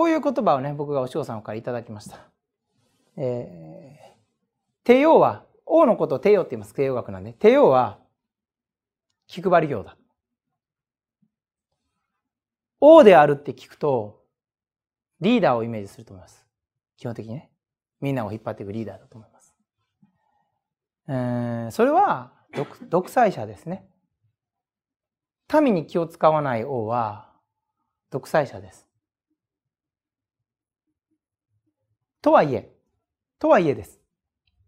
こういう言葉をね、僕がお匠さんからいただきました。えー、帝王は、王のことを帝王って言います。帝王学なんで。帝王は、気配り業だ。王であるって聞くと、リーダーをイメージすると思います。基本的にね。みんなを引っ張っていくリーダーだと思います。えー、それは独、独裁者ですね。民に気を使わない王は、独裁者です。とはいえ、とはいえです。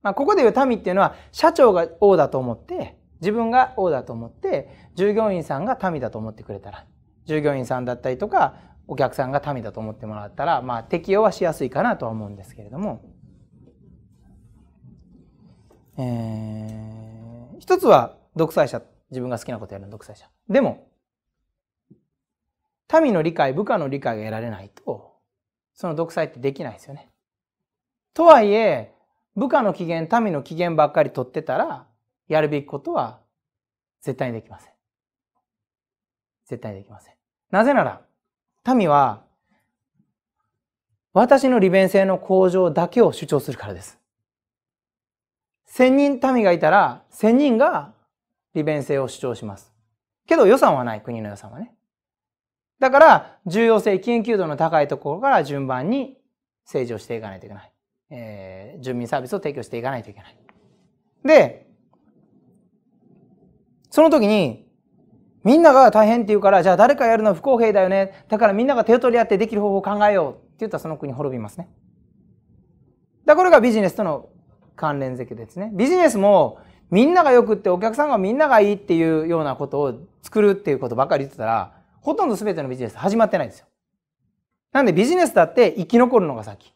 まあ、ここでいう民っていうのは、社長が王だと思って、自分が王だと思って、従業員さんが民だと思ってくれたら、従業員さんだったりとか、お客さんが民だと思ってもらったら、まあ、適用はしやすいかなとは思うんですけれども、えー、一つは独裁者、自分が好きなことやるの独裁者。でも、民の理解、部下の理解が得られないと、その独裁ってできないですよね。とはいえ、部下の機嫌、民の機嫌ばっかり取ってたら、やるべきことは絶対にできません。絶対にできません。なぜなら、民は、私の利便性の向上だけを主張するからです。千人民がいたら、千人が利便性を主張します。けど予算はない、国の予算はね。だから、重要性、緊急度の高いところから順番に政治をしていかないといけない。えー、住民サービスを提供していかないといけない。で、その時に、みんなが大変って言うから、じゃあ誰かやるのは不公平だよね。だからみんなが手を取り合ってできる方法を考えようって言ったらその国滅びますね。だこれがビジネスとの関連づけですね。ビジネスもみんながよくってお客さんがみんながいいっていうようなことを作るっていうことばかり言ってたら、ほとんど全てのビジネス始まってないんですよ。なんでビジネスだって生き残るのが先。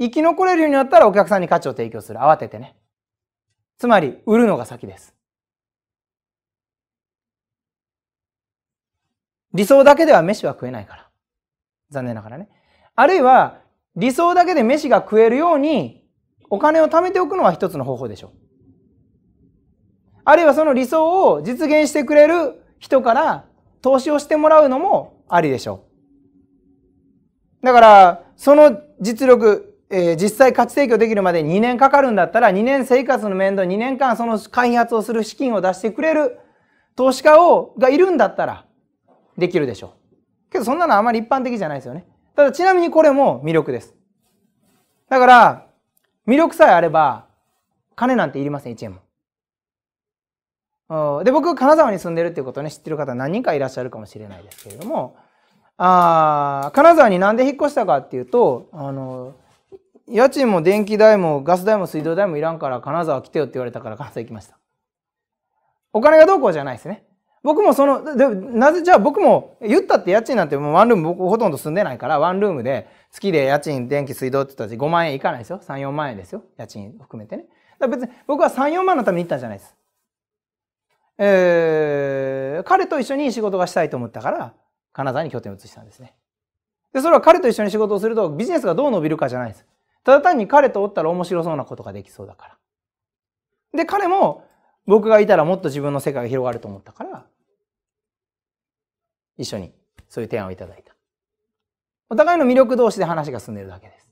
生き残れるようになったらお客さんに価値を提供する。慌ててね。つまり、売るのが先です。理想だけでは飯は食えないから。残念ながらね。あるいは、理想だけで飯が食えるように、お金を貯めておくのは一つの方法でしょう。あるいはその理想を実現してくれる人から投資をしてもらうのもありでしょう。だから、その実力、えー、実際価値提供できるまで2年かかるんだったら2年生活の面倒2年間その開発をする資金を出してくれる投資家をがいるんだったらできるでしょう。けどそんなのあまり一般的じゃないですよね。ただちなみにこれも魅力です。だから魅力さえあれば金なんていりません1円も。で、僕、金沢に住んでるっていうことをね、知ってる方何人かいらっしゃるかもしれないですけれども、あ金沢になんで引っ越したかっていうと、あの、家賃も電気代もガス代も水道代もいらんから金沢来てよって言われたから金沢行きました。お金がどうこうじゃないですね。僕もその、でなぜじゃあ僕も言ったって家賃なんてもうワンルーム僕ほとんど住んでないからワンルームで月で家賃、電気、水道って言ったら5万円いかないですよ。3、4万円ですよ。家賃含めてね。だ別に僕は3、4万のために行ったんじゃないです。えー、彼と一緒に仕事がしたいと思ったから金沢に拠点を移したんですね。で、それは彼と一緒に仕事をするとビジネスがどう伸びるかじゃないです。ただ単に彼とおったら面白そうなことができそうだから。で、彼も僕がいたらもっと自分の世界が広がると思ったから、一緒にそういう提案をいただいた。お互いの魅力同士で話が進んでるだけです。